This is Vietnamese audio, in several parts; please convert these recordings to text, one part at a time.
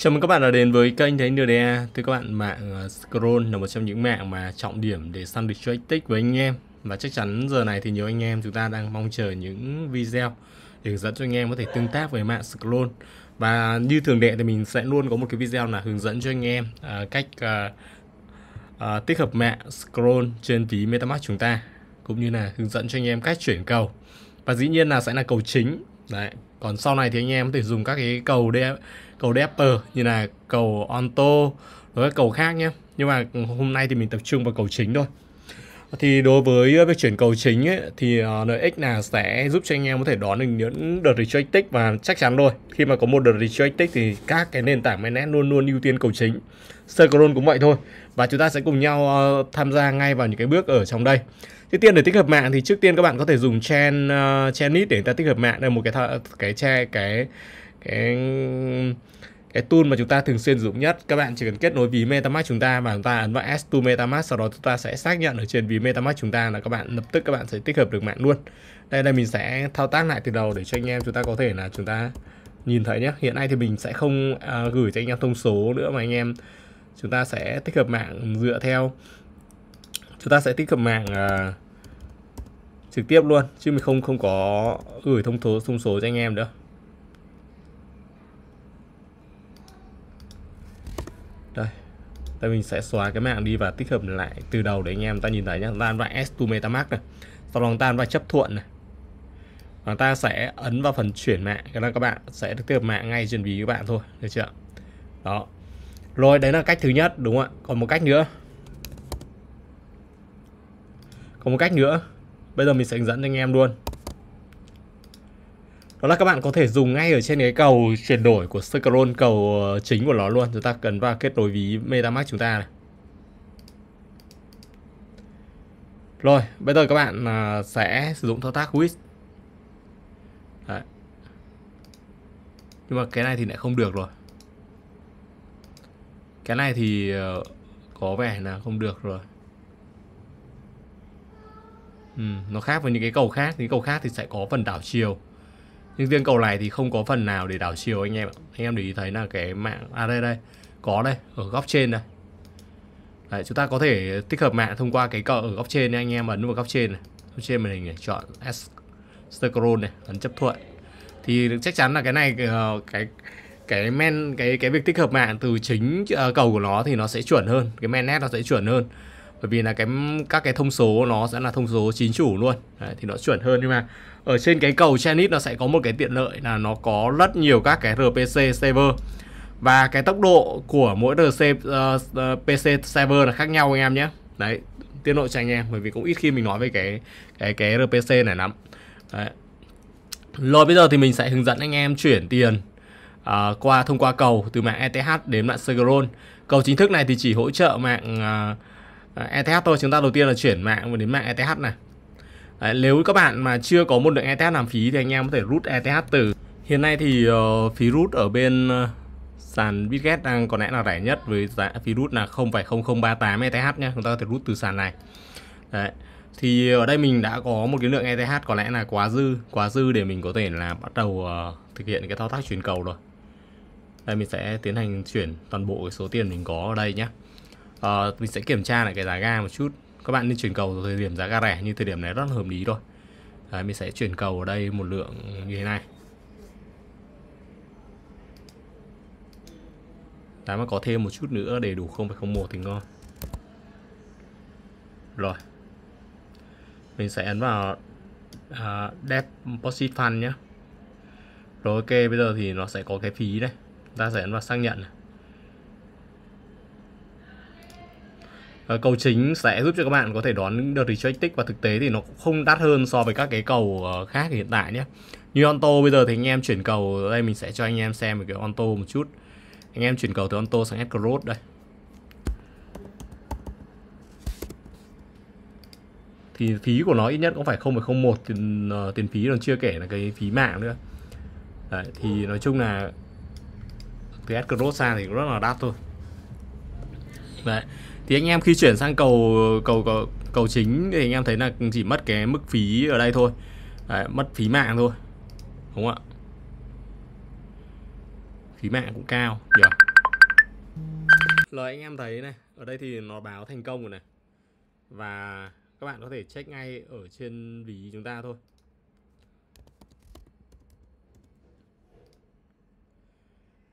Chào mừng các bạn đã đến với kênh Thấy NDA Thưa các bạn, mạng ờ, Scroll là một trong những mạng mà trọng điểm để săn được trade tích với anh em Và chắc chắn giờ này thì nhiều anh em chúng ta đang mong chờ những video để hướng dẫn cho anh em có thể tương tác với mạng Scroll Và như thường lệ thì mình sẽ luôn có một cái video là hướng dẫn cho anh em ờ, cách ờ, tích hợp mạng Scroll trên ví MetaMask chúng ta Cũng như là hướng dẫn cho anh em cách chuyển cầu Và dĩ nhiên là sẽ là cầu chính Đấy. Còn sau này thì anh em có thể dùng các cái cầu DM cầu depper như là cầu onto rồi các cầu khác nhé nhưng mà hôm nay thì mình tập trung vào cầu chính thôi thì đối với việc chuyển cầu chính ấy, thì ích ờ, là sẽ giúp cho anh em có thể đón được những đợt rejected và chắc chắn rồi khi mà có một đợt rejected thì các cái nền tảng mainnet luôn luôn ưu tiên cầu chính Synchron cũng vậy thôi và chúng ta sẽ cùng nhau ờ, tham gia ngay vào những cái bước ở trong đây Trước tiên để tích hợp mạng thì trước tiên các bạn có thể dùng chain uh, ờ, chen để người ta tích hợp mạng đây một cái cái che cái cái cái tool mà chúng ta thường xuyên sử dụng nhất các bạn chỉ cần kết nối ví MetaMask chúng ta và chúng ta ấn vào S to MetaMask sau đó chúng ta sẽ xác nhận ở trên ví MetaMask chúng ta là các bạn lập tức các bạn sẽ tích hợp được mạng luôn đây là mình sẽ thao tác lại từ đầu để cho anh em chúng ta có thể là chúng ta nhìn thấy nhé hiện nay thì mình sẽ không uh, gửi cho anh em thông số nữa mà anh em chúng ta sẽ tích hợp mạng dựa theo chúng ta sẽ tích hợp mạng uh, trực tiếp luôn chứ mình không không có gửi thông số thông số cho anh em nữa ta mình sẽ xóa cái mạng đi và tích hợp lại từ đầu để anh em ta nhìn thấy nhé. Chúng ta ăn vào S2 MetaMask này. Sau đó chúng ta ăn vào chấp thuận này. Và ta sẽ ấn vào phần chuyển mạng. Cái là các bạn sẽ được tiếp mạng ngay trên ví các bạn thôi. Được chưa? Đó. Rồi đấy là cách thứ nhất đúng không ạ? Còn một cách nữa. Còn một cách nữa. Bây giờ mình sẽ hướng dẫn anh em luôn đó là các bạn có thể dùng ngay ở trên cái cầu chuyển đổi của scroll cầu ờ, chính của nó luôn chúng ta cần vào kết nối ví metamask chúng ta này rồi bây giờ các bạn à, sẽ sử dụng thao tác with Đấy. nhưng mà cái này thì lại không được rồi cái này thì ờ, có vẻ là không được rồi ừ, nó khác với những cái cầu khác những cầu khác thì sẽ có phần đảo chiều nhưng riêng cầu này thì không có phần nào để đảo chiều anh em anh em để ý thấy là cái mạng à đây đây có đây ở góc trên đây Đấy, chúng ta có thể tích hợp mạng thông qua cái cờ ở góc trên anh em ấn vào góc trên này góc trên màn hình này chọn S scroll này ấn chấp thuận thì chắc chắn là cái này ờ, cái cái men cái cái việc tích hợp mạng từ chính ờ, cầu của nó thì nó sẽ chuẩn hơn cái men nét nó sẽ chuẩn hơn bởi vì là cái các cái thông số nó sẽ là thông số chính chủ luôn đấy, thì nó chuẩn hơn nhưng mà ở trên cái cầu Chinese nó sẽ có một cái tiện lợi là nó có rất nhiều các cái RPC server và cái tốc độ của mỗi RC uh, ờ, ờ, PC server là khác nhau anh em nhé đấy tiết lộ cho anh em bởi vì cũng ít khi mình nói về cái cái cái RPC này lắm đấy. rồi bây giờ thì mình sẽ hướng dẫn anh em chuyển tiền uh, qua thông qua cầu từ mạng ETH đến mạng Segron cầu chính thức này thì chỉ hỗ trợ mạng uh, Ờ, ETH thôi chúng ta đầu tiên là chuyển mạng đến mạng ETH này Đấy, nếu các bạn mà chưa có một lượng ETH làm phí thì anh em có thể rút ETH từ hiện nay thì uh, phí rút ở bên uh, sàn Bitget đang có lẽ là rẻ nhất với giá phí rút là 0,0038 ETH nhé chúng ta có thể rút từ sàn này Đấy. thì ở đây mình đã có một cái lượng ETH có lẽ là quá dư quá dư để mình có thể là bắt đầu uh, thực hiện cái thao tác chuyển cầu rồi đây mình sẽ tiến hành chuyển toàn bộ cái số tiền mình có ở đây nhé à, mình sẽ kiểm tra lại cái giá ga một chút các bạn nên chuyển cầu vào thời điểm giá ga rẻ như thời điểm này rất là hợp lý thôi Đấy, mình sẽ chuyển cầu ở đây một lượng như thế này Đấy mà có thêm một chút nữa để đủ 0.01 thì ngon Rồi Mình sẽ ấn vào uh, Deposit Fund nhé Rồi ok bây giờ thì nó sẽ có cái phí đây. Ta sẽ ấn vào xác nhận này Ờ, cầu chính sẽ giúp cho các bạn có thể đón những đợt rejected và thực tế thì nó cũng không đắt hơn so với các cái cầu ờ, khác hiện tại nhé như onto bây giờ thì anh em chuyển cầu đây mình sẽ cho anh em xem một cái onto một chút anh em chuyển cầu từ onto sang escrow đây thì phí của nó ít nhất cũng phải 0,01 tiền uh, tiền phí còn chưa kể là cái phí mạng nữa Đấy, thì nói chung là từ escrow sang thì cũng rất là đắt thôi Đấy thì anh em khi chuyển sang cầu cầu cầu, cầu chính thì anh em thấy là chỉ mất cái mức phí ở đây thôi Đấy, mất phí mạng thôi đúng không ạ phí mạng cũng cao nhỉ yeah. lời anh em thấy này ở đây thì nó báo thành công rồi này và các bạn có thể check ngay ở trên ví chúng ta thôi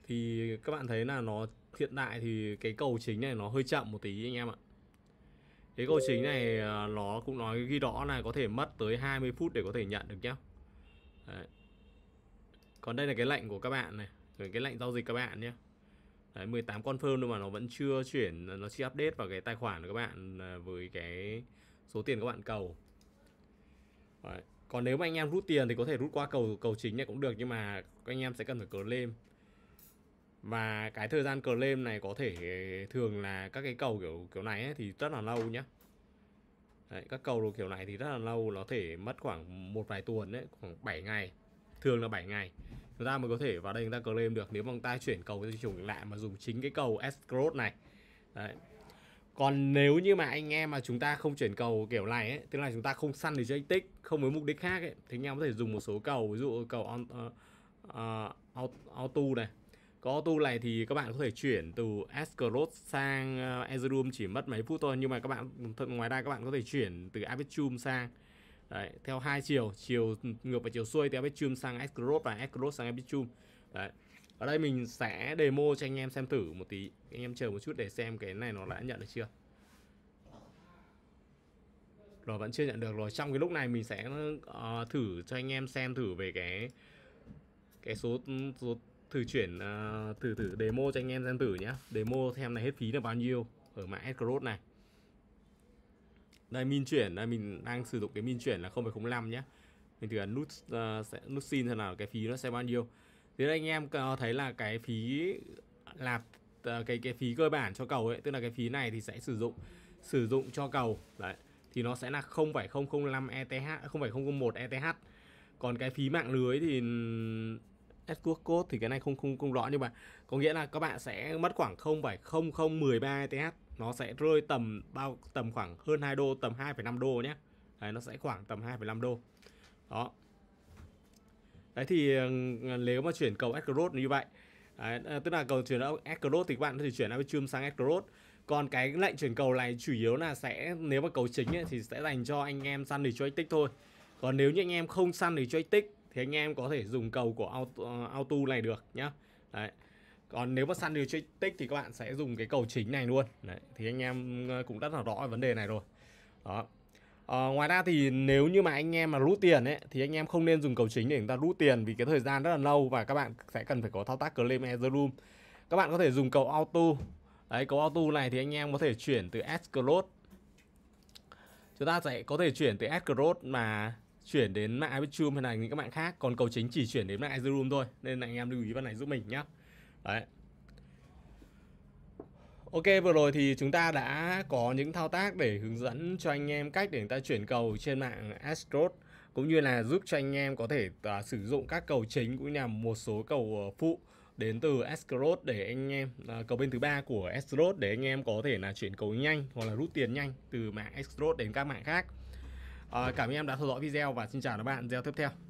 thì các bạn thấy là nó hiện tại thì cái cầu chính này nó hơi chậm một tí anh em ạ cái cầu chính này à, nó cũng nói ghi rõ là có thể mất tới 20 phút để có thể nhận được nhá Đấy. còn đây là cái lệnh của các bạn này cái lệnh giao dịch các bạn nhé Đấy, 18 confirm nhưng mà nó vẫn chưa chuyển nó chưa update vào cái tài khoản của các bạn à, với cái số tiền các bạn cầu Đấy. còn nếu mà anh em rút tiền thì có thể rút qua cầu cầu chính này cũng được nhưng mà các anh em sẽ cần phải cờ lên và cái thời gian claim này có thể ờ, thường là các cái cầu kiểu kiểu này ấy, thì rất là lâu nhá Đấy, các cầu kiểu này thì rất là lâu nó thể mất khoảng một vài tuần đấy khoảng 7 ngày thường là 7 ngày chúng ta mới có thể vào đây chúng ta claim được nếu mà chúng ta chuyển cầu cái chủng lại mà dùng chính cái cầu escrow này đấy còn nếu như mà anh em mà chúng ta không chuyển cầu kiểu này ấy, tức là chúng ta không săn để chơi tích không với mục đích khác ấy, thì anh em có thể dùng một số cầu ví dụ cầu on, uh, uh, auto này có tu này thì các bạn có thể chuyển từ Escrow sang Ethereum ờ, chỉ mất mấy phút thôi nhưng mà các bạn ngoài ra các bạn có thể chuyển từ Arbitrum sang Đấy, theo hai chiều chiều ngược và chiều xuôi thì Arbitrum sang Escrow và Escrow sang Arbitrum Đấy. ở đây mình sẽ demo cho anh em xem thử một tí anh em chờ một chút để xem cái này nó đã nhận được chưa rồi vẫn chưa nhận được rồi trong cái lúc này mình sẽ uh, thử cho anh em xem thử về cái cái số số thử chuyển uh, thử thử demo cho anh em xem thử nhé, demo xem này hết phí là bao nhiêu ở mã Escrow này đây min chuyển đây mình đang sử dụng cái min chuyển là 0,05 nhé, mình thử ấn nút uh, sẽ nút xin xem nào cái phí nó sẽ bao nhiêu thế anh em thấy là cái phí là cái cái phí cơ bản cho cầu ấy tức là cái phí này thì sẽ sử dụng sử dụng cho cầu đấy thì nó sẽ là 0,005 ETH 0,001 ETH còn cái phí mạng lưới thì SQL code thì cái này không không không rõ nhưng mà có nghĩa là các bạn sẽ mất khoảng 0,0013 ETH nó sẽ rơi tầm bao tầm khoảng hơn 2 đô tầm 2,5 đô nhé đấy, nó sẽ khoảng tầm 2,5 đô đó đấy thì ừ, nếu mà chuyển cầu escrow như vậy đấy, ờ, tức là cầu chuyển escrow thì các bạn thì chuyển Arbitrum sang escrow còn cái lệnh chuyển cầu này chủ yếu là sẽ nếu mà cầu chính ấy, thì sẽ dành cho anh em săn để cho tích thôi còn nếu như anh em không săn để cho tích thì anh em có thể dùng cầu của auto, auto này được nhá đấy còn nếu mà săn điều tích thì các bạn sẽ dùng cái cầu chính này luôn đấy thì anh em ờ, cũng rất là rõ vấn đề này rồi đó à, ngoài ra thì nếu như mà anh em mà rút tiền ấy thì anh em không nên dùng cầu chính để chúng ta rút tiền vì cái thời gian rất là lâu và các bạn sẽ cần phải có thao tác claim Ethereum các bạn có thể dùng cầu auto đấy cầu auto này thì anh em có thể chuyển từ escrow chúng ta sẽ có thể chuyển từ escrow mà chuyển đến mạng Arbitrum hay là những các mạng khác còn cầu chính chỉ chuyển đến mạng Ethereum thôi nên anh em lưu ý vào này giúp mình nhé đấy Ok vừa rồi thì chúng ta đã có những thao tác để hướng dẫn cho anh em cách để người ta chuyển cầu trên mạng Astro, cũng như là giúp cho anh em có thể uh, sử dụng các cầu chính cũng như là một số cầu uh, phụ đến từ Astro để anh em uh, cầu bên thứ ba của Astro để anh em có thể là chuyển cầu nhanh hoặc là rút tiền nhanh từ mạng Astro đến các mạng khác. Ờ, cảm ơn em đã theo dõi video và xin chào các bạn video tiếp theo.